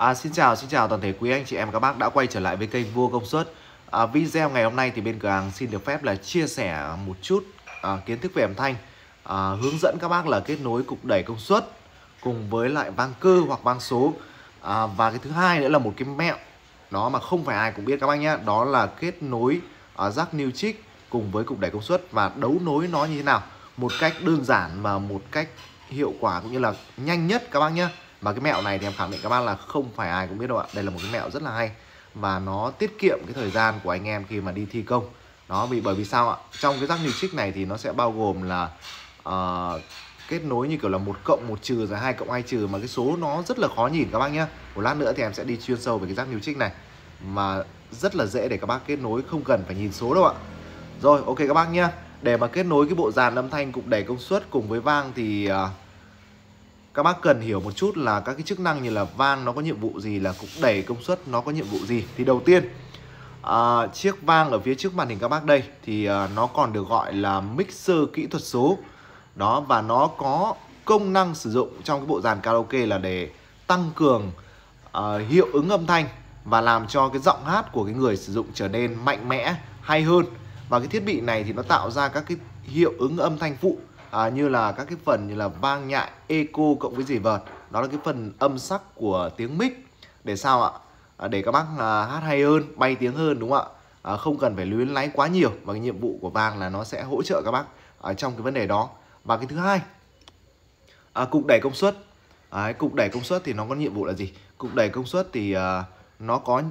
À, xin chào, xin chào toàn thể quý anh chị em các bác đã quay trở lại với kênh Vua Công Suất à, Video ngày hôm nay thì bên cửa hàng xin được phép là chia sẻ một chút à, kiến thức về âm thanh à, Hướng dẫn các bác là kết nối cục đẩy công suất cùng với lại vang cơ hoặc vang số à, Và cái thứ hai nữa là một cái mẹo đó mà không phải ai cũng biết các bác nhé Đó là kết nối à, rác new chick cùng với cục đẩy công suất và đấu nối nó như thế nào Một cách đơn giản và một cách hiệu quả cũng như là nhanh nhất các bác nhé và cái mẹo này thì em khẳng định các bác là không phải ai cũng biết đâu ạ đây là một cái mẹo rất là hay và nó tiết kiệm cái thời gian của anh em khi mà đi thi công nó vì bởi vì sao ạ trong cái rắc trích này thì nó sẽ bao gồm là uh, kết nối như kiểu là một cộng một trừ rồi hai cộng hai trừ mà cái số nó rất là khó nhìn các bác nhé một lát nữa thì em sẽ đi chuyên sâu về cái rắc trích này mà rất là dễ để các bác kết nối không cần phải nhìn số đâu ạ rồi ok các bác nhé để mà kết nối cái bộ dàn âm thanh cục đẩy công suất cùng với vang thì uh, các bác cần hiểu một chút là các cái chức năng như là vang nó có nhiệm vụ gì là cục đẩy công suất nó có nhiệm vụ gì thì đầu tiên à, chiếc vang ở phía trước màn hình các bác đây thì à, nó còn được gọi là mixer kỹ thuật số đó và nó có công năng sử dụng trong cái bộ dàn karaoke là để tăng cường à, hiệu ứng âm thanh và làm cho cái giọng hát của cái người sử dụng trở nên mạnh mẽ hay hơn và cái thiết bị này thì nó tạo ra các cái hiệu ứng âm thanh phụ à, như là các cái phần như là vang nhại eco cộng với gì vợt đó là cái phần âm sắc của tiếng mic để sao ạ à, để các bác à, hát hay hơn bay tiếng hơn đúng không ạ à, không cần phải luyến láy quá nhiều và cái nhiệm vụ của vang là nó sẽ hỗ trợ các bác ở trong cái vấn đề đó và cái thứ hai à, cục đẩy công suất à, cục đẩy công suất thì nó có nhiệm vụ là gì cục đẩy công suất thì à, nó có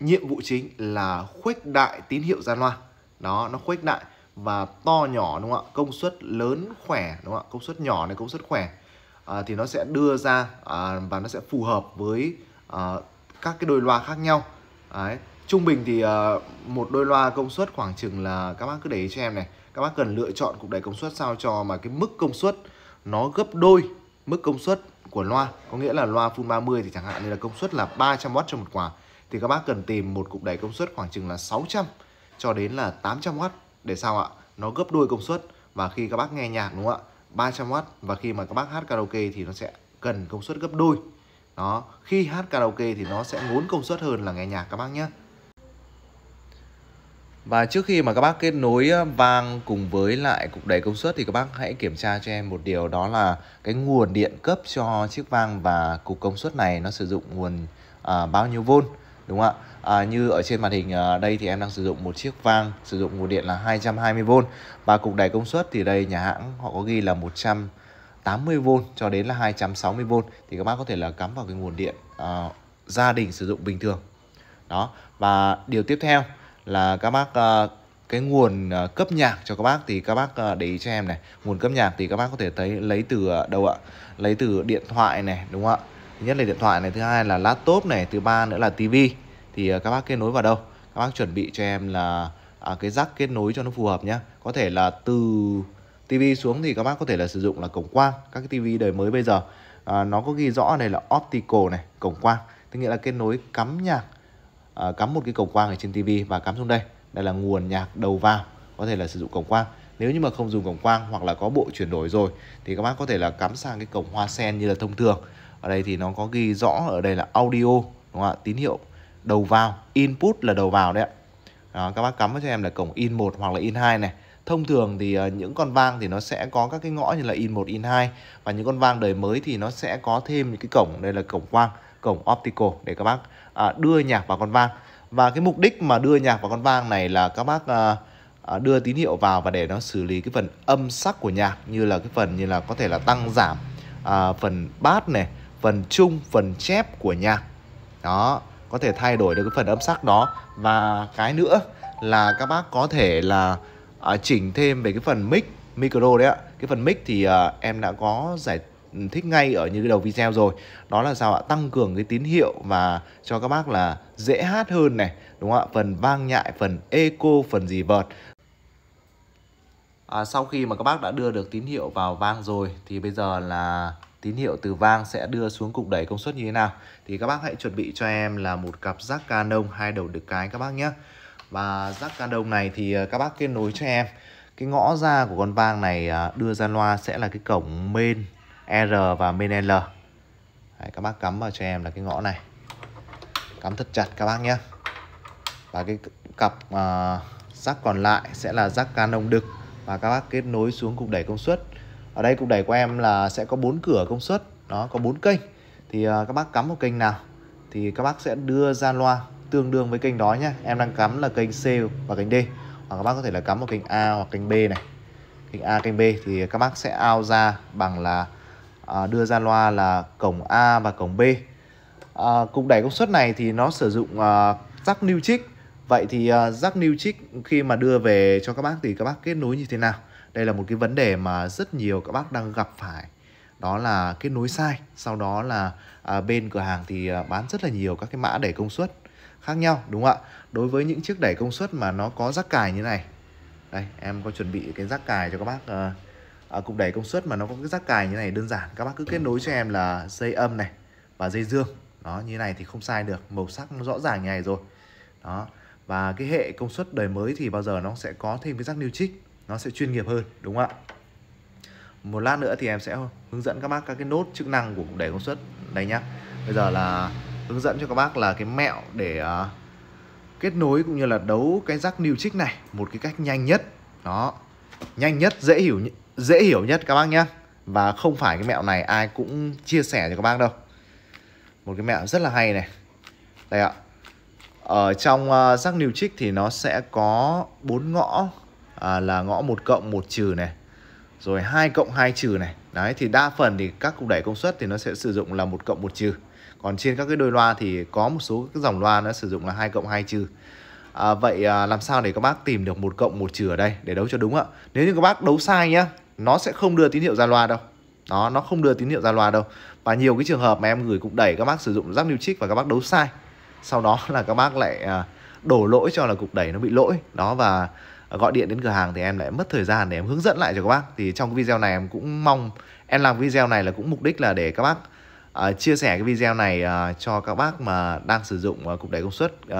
nhiệm vụ chính là khuếch đại tín hiệu ra loa đó nó khuếch đại và to nhỏ đúng không ạ công suất lớn khỏe đúng không ạ công suất nhỏ này công suất khỏe à, thì nó sẽ đưa ra à, và nó sẽ phù hợp với à, các cái đôi loa khác nhau Đấy. trung bình thì à, một đôi loa công suất khoảng chừng là các bác cứ để ý cho em này các bác cần lựa chọn cục đẩy công suất sao cho mà cái mức công suất nó gấp đôi mức công suất của loa có nghĩa là loa full 30 thì chẳng hạn như là công suất là 300W cho một quả thì các bác cần tìm một cục đẩy công suất khoảng chừng là 600 cho đến là 800W để sao ạ nó gấp đôi công suất và khi các bác nghe nhạc đúng không ạ 300W và khi mà các bác hát karaoke thì nó sẽ cần công suất gấp đôi đó khi hát karaoke thì nó sẽ ngốn công suất hơn là nghe nhạc các bác nhé và trước khi mà các bác kết nối vang cùng với lại cục đẩy công suất thì các bác hãy kiểm tra cho em một điều đó là cái nguồn điện cấp cho chiếc vang và cục công suất này nó sử dụng nguồn à, bao nhiêu volt? đúng không ạ à, như ở trên màn hình à, đây thì em đang sử dụng một chiếc vang sử dụng nguồn điện là 220V và cục đẩy công suất thì đây nhà hãng họ có ghi là 180V cho đến là 260V thì các bác có thể là cắm vào cái nguồn điện à, gia đình sử dụng bình thường đó và điều tiếp theo là các bác à, cái nguồn à, cấp nhạc cho các bác thì các bác à, để ý cho em này nguồn cấp nhạc thì các bác có thể thấy lấy từ đâu ạ lấy từ điện thoại này đúng không ạ thứ nhất là điện thoại này thứ hai là laptop này thứ ba nữa là tivi thì à, các bác kết nối vào đâu các bác chuẩn bị cho em là à, cái rắc kết nối cho nó phù hợp nhé có thể là từ tivi xuống thì các bác có thể là sử dụng là cổng quang các cái tivi đời mới bây giờ à, nó có ghi rõ này là optical này cổng quang tức nghĩa là kết nối cắm nhạc à, cắm một cái cổng quang ở trên tivi và cắm xuống đây đây là nguồn nhạc đầu vào có thể là sử dụng cổng quang nếu như mà không dùng cổng quang hoặc là có bộ chuyển đổi rồi thì các bác có thể là cắm sang cái cổng hoa sen như là thông thường ở đây thì nó có ghi rõ ở đây là audio đúng không ạ tín hiệu đầu vào input là đầu vào đấy ạ đó, các bác cắm cho em là cổng in 1 hoặc là in 2 này thông thường thì ờ, những con vang thì nó sẽ có các cái ngõ như là in 1 in 2 và những con vang đời mới thì nó sẽ có thêm những cái cổng đây là cổng quang cổng optical để các bác à, đưa nhạc vào con vang và cái mục đích mà đưa nhạc vào con vang này là các bác à, à, đưa tín hiệu vào và để nó xử lý cái phần âm sắc của nhạc như là cái phần như là có thể là tăng giảm à, phần bass này phần chung phần chép của nhạc đó có thể thay đổi được cái phần âm sắc đó và cái nữa là các bác có thể là à, chỉnh thêm về cái phần mic micro đấy ạ cái phần mic thì à, em đã có giải ừ, thích ngay ở những đầu video rồi đó là sao ạ tăng cường cái tín hiệu và cho các bác là dễ hát hơn này đúng không ạ phần vang nhại phần eco phần gì vợt à, sau khi mà các bác đã đưa được tín hiệu vào vang rồi thì bây giờ là tín hiệu từ vang sẽ đưa xuống cục đẩy công suất như thế nào thì các bác hãy chuẩn bị cho em là một cặp rác Canon hai đầu được cái các bác nhé và rác Canon này thì à, các bác kết nối cho em cái ngõ ra của con vang này à, đưa ra loa sẽ là cái cổng main R và main L Đấy, các bác cắm vào cho em là cái ngõ này cắm thật chặt các bác nhé và cái cặp uh, rác còn lại sẽ là rác Canon đực và các bác kết nối xuống cục đẩy công suất ở đây cục đẩy của em là sẽ có bốn cửa công suất nó có bốn kênh thì à, các bác cắm một kênh nào thì các bác sẽ đưa ra loa tương đương với kênh đó nhé em đang cắm là kênh C và kênh D hoặc các bác có thể là cắm một kênh A hoặc kênh B này kênh A kênh B thì các bác sẽ out ra bằng là à, đưa ra loa là cổng A và cổng B à, cục đẩy công suất này thì nó sử dụng à, jack rắc new chick vậy thì à, jack rắc new chick khi mà đưa về cho các bác thì các bác kết nối như thế nào đây là một cái vấn đề mà rất nhiều các bác đang gặp phải đó là cái nối sai sau đó là à, bên cửa hàng thì à, bán rất là nhiều các cái mã đẩy công suất khác nhau đúng không ạ đối với những chiếc đẩy công suất mà nó có rắc cài như này đây em có chuẩn bị cái rắc cài cho các bác à, à, cục đẩy công suất mà nó có cái rắc cài như này đơn giản các bác cứ kết nối cho em là dây âm này và dây dương đó như này thì không sai được màu sắc nó rõ ràng như này rồi đó và cái hệ công suất đời mới thì bao giờ nó sẽ có thêm cái rắc niêu trích nó sẽ chuyên nghiệp hơn đúng không ạ một lát nữa thì em sẽ hướng dẫn các bác các cái nốt chức năng của cục đẩy công suất đây nhá bây giờ là hướng dẫn cho các bác là cái mẹo để uh, kết nối cũng như là đấu cái rắc new trích này một cái cách nhanh nhất đó nhanh nhất dễ hiểu dễ hiểu nhất các bác nhá và không phải cái mẹo này ai cũng chia sẻ cho các bác đâu một cái mẹo rất là hay này đây ạ ở trong uh, rắc trích thì nó sẽ có bốn ngõ à, là ngõ một cộng một trừ này rồi 2 cộng 2 trừ này đấy thì đa phần thì các cục đẩy công suất thì nó sẽ sử dụng là một cộng một trừ còn trên các cái đôi loa thì có một số các dòng loa nó sử dụng là 2 cộng 2 trừ à, vậy à, làm sao để các bác tìm được một cộng một trừ ở đây để đấu cho đúng ạ nếu như các bác đấu sai nhá nó sẽ không đưa tín hiệu ra loa đâu đó nó không đưa tín hiệu ra loa đâu và nhiều cái trường hợp mà em gửi cục đẩy các bác sử dụng rắc new trích và các bác đấu sai sau đó là các bác lại à, đổ lỗi cho là cục đẩy nó bị lỗi đó và Ờ, gọi điện đến cửa hàng thì em lại mất thời gian để em hướng dẫn lại cho các bác thì trong cái video này em cũng mong em làm video này là cũng mục đích là để các bác uh, chia sẻ cái video này uh, cho các bác mà đang sử dụng uh, cục đẩy công suất uh,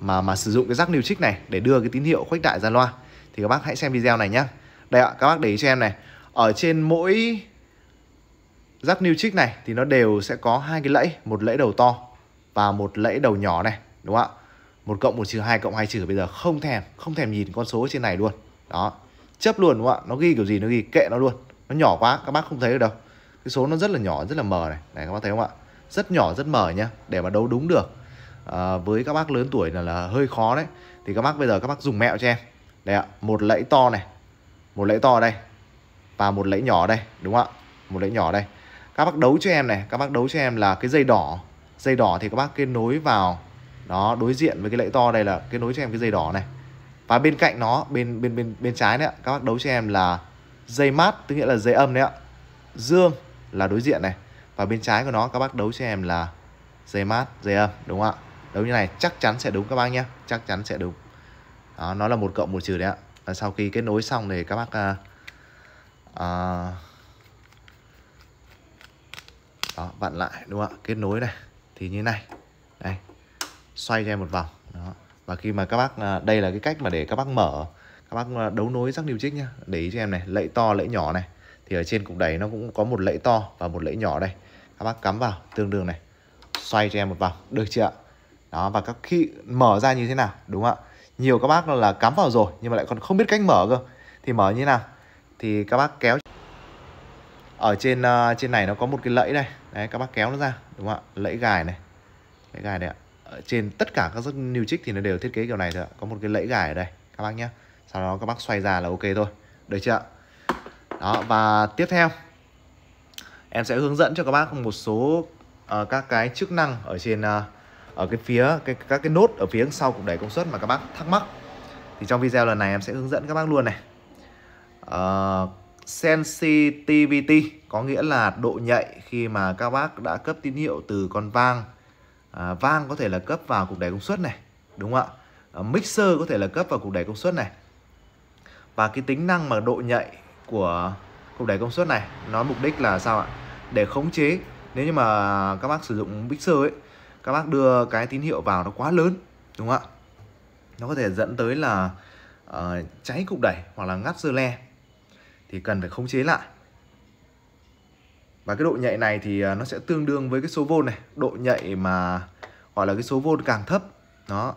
mà mà sử dụng cái rắc new trích này để đưa cái tín hiệu khuếch đại ra loa thì các bác hãy xem video này nhá. đây ạ các bác để ý cho em này ở trên mỗi rắc new trích này thì nó đều sẽ có hai cái lẫy một lẫy đầu to và một lẫy đầu nhỏ này đúng không ạ một cộng một trừ hai cộng hai trừ bây giờ không thèm không thèm nhìn con số trên này luôn đó chấp luôn đúng không ạ nó ghi kiểu gì nó ghi kệ nó luôn nó nhỏ quá các bác không thấy được đâu cái số nó rất là nhỏ rất là mờ này này các bác thấy không ạ rất nhỏ rất mờ nhá để mà đấu đúng được à, với các bác lớn tuổi là, là hơi khó đấy thì các bác bây giờ các bác dùng mẹo cho em đây ạ một lẫy to này một lẫy to đây và một lẫy nhỏ đây đúng không ạ một lẫy nhỏ đây các bác đấu cho em này các bác đấu cho em là cái dây đỏ dây đỏ thì các bác kết nối vào đó đối diện với cái lẫy to đây là cái nối cho em cái dây đỏ này và bên cạnh nó bên bên bên bên trái đấy các bác đấu cho em là dây mát tức nghĩa là dây âm đấy ạ dương là đối diện này và bên trái của nó các bác đấu cho em là dây mát dây âm đúng không ạ đấu như này chắc chắn sẽ đúng các bác nhé chắc chắn sẽ đúng đó, nó là một cộng một trừ đấy ạ và sau khi kết nối xong thì các bác uh, uh, đó, vặn lại đúng không ạ kết nối này thì như này đây xoay cho em một vòng đó và khi mà các bác à, đây là cái cách mà để các bác mở các bác à, đấu nối rắc điều trích nhá để ý cho em này lẫy to lẫy nhỏ này thì ở trên cục đẩy nó cũng có một lẫy to và một lẫy nhỏ đây các bác cắm vào tương đương này xoay cho em một vòng được chưa đó và các khi mở ra như thế nào đúng không ạ nhiều các bác là cắm vào rồi nhưng mà lại còn không biết cách mở cơ thì mở như thế nào thì các bác kéo ở trên uh, trên này nó có một cái lẫy đây đấy các bác kéo nó ra đúng không ạ lẫy gài này lẫy gài này ạ Ờ, trên tất cả các giấc new chick thì nó đều thiết kế kiểu này thôi ạ có một cái lẫy gài ở đây các bác nhé sau đó các bác xoay ra là ok thôi được chưa ạ? đó và tiếp theo em sẽ hướng dẫn cho các bác một số uh, các cái chức năng ở trên uh, ở cái phía cái, các cái nốt ở phía sau cục đẩy công suất mà các bác thắc mắc thì trong video lần này em sẽ hướng dẫn các bác luôn này uh, sensitivity có nghĩa là độ nhạy khi mà các bác đã cấp tín hiệu từ con vang à, vang có thể là cấp vào cục đẩy công suất này đúng không ạ à, mixer có thể là cấp vào cục đẩy công suất này và cái tính năng mà độ nhạy của cục đẩy công suất này nó mục đích là sao ạ để khống chế nếu như mà các bác sử dụng mixer ấy các bác đưa cái tín hiệu vào nó quá lớn đúng không ạ nó có thể dẫn tới là uh, cháy cục đẩy hoặc là ngắt dơ le thì cần phải khống chế lại và cái độ nhạy này thì à, nó sẽ tương đương với cái số vôn này độ nhạy mà gọi là cái số vôn càng thấp đó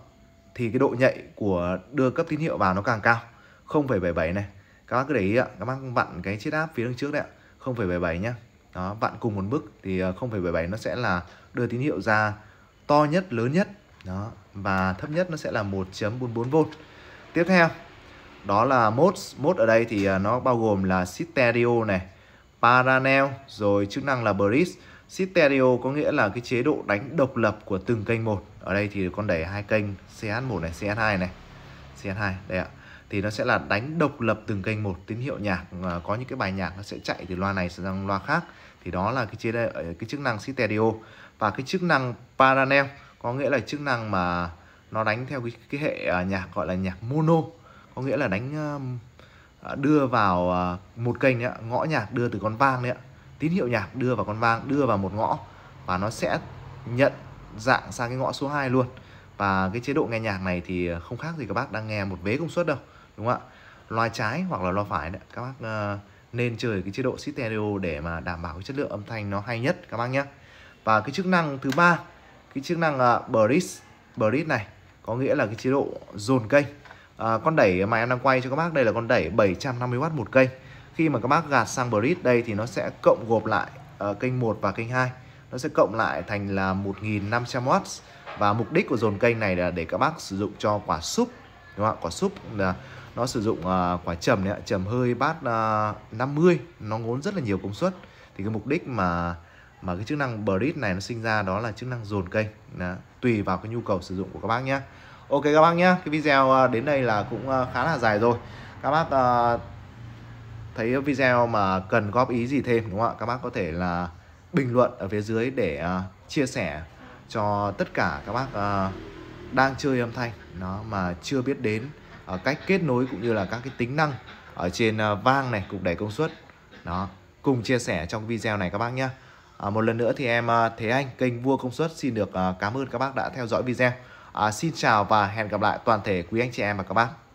thì cái độ nhạy của đưa cấp tín hiệu vào nó càng cao 0,77 này các bác cứ để ý ạ các bác vặn cái chiết áp phía đằng trước đấy ạ 0,77 nhá đó vặn cùng một mức thì 0,77 à, nó sẽ là đưa tín hiệu ra to nhất lớn nhất đó và thấp nhất nó sẽ là 1.44V tiếp theo đó là mode mode ở đây thì à, nó bao gồm là stereo này parallel rồi chức năng là bridge stereo có nghĩa là cái chế độ đánh độc lập của từng kênh một ở đây thì con đẩy hai kênh CH1 này CH2 này CH2 đây ạ thì nó sẽ là đánh độc lập từng kênh một tín hiệu nhạc à, có những cái bài nhạc nó sẽ chạy từ loa này sang loa khác thì đó là cái chế độ, ờ, cái chức năng stereo và cái chức năng parallel có nghĩa là chức năng mà nó đánh theo cái, cái hệ à, nhạc gọi là nhạc mono có nghĩa là đánh À, đưa vào à, một kênh ấy, ngõ nhạc đưa từ con vang đấy tín hiệu nhạc đưa vào con vang đưa vào một ngõ và nó sẽ nhận dạng sang cái ngõ số 2 luôn và cái chế độ nghe nhạc này thì không khác gì các bác đang nghe một vế công suất đâu đúng không ạ loa trái hoặc là loa phải đấy các bác à, nên chơi cái chế độ stereo để mà đảm bảo cái chất lượng âm thanh nó hay nhất các bác nhé và cái chức năng thứ ba cái chức năng uh, bridge bridge này có nghĩa là cái chế độ dồn kênh à, con đẩy mà em đang quay cho các bác đây là con đẩy 750W một kênh khi mà các bác gạt sang bridge đây thì nó sẽ cộng gộp lại uh, kênh 1 và kênh 2 nó sẽ cộng lại thành là 1500W và mục đích của dồn kênh này là để các bác sử dụng cho quả súp đúng không ạ quả súp là nó sử dụng uh, quả trầm đấy ạ trầm hơi bát uh, ờ, 50 nó ngốn rất là nhiều công suất thì cái mục đích mà mà cái chức năng bridge này nó sinh ra đó là chức năng dồn kênh đó. tùy vào cái nhu cầu sử dụng của các bác nhé ok các bác nhé cái video à, đến đây là cũng à, khá là dài rồi các bác à, thấy video mà cần góp ý gì thêm đúng không ạ các bác có thể là bình luận ở phía dưới để chia sẻ cho tất cả các bác đang chơi âm thanh nó mà chưa biết đến cách kết nối cũng như là các cái tính năng ở trên vang này cục đẩy công suất đó cùng chia sẻ trong video này các bác nhé à, một lần nữa thì em Thế Anh kênh Vua Công Suất xin được cảm ơn các bác đã theo dõi video À, xin chào và hẹn gặp lại toàn thể quý anh chị em và các bác.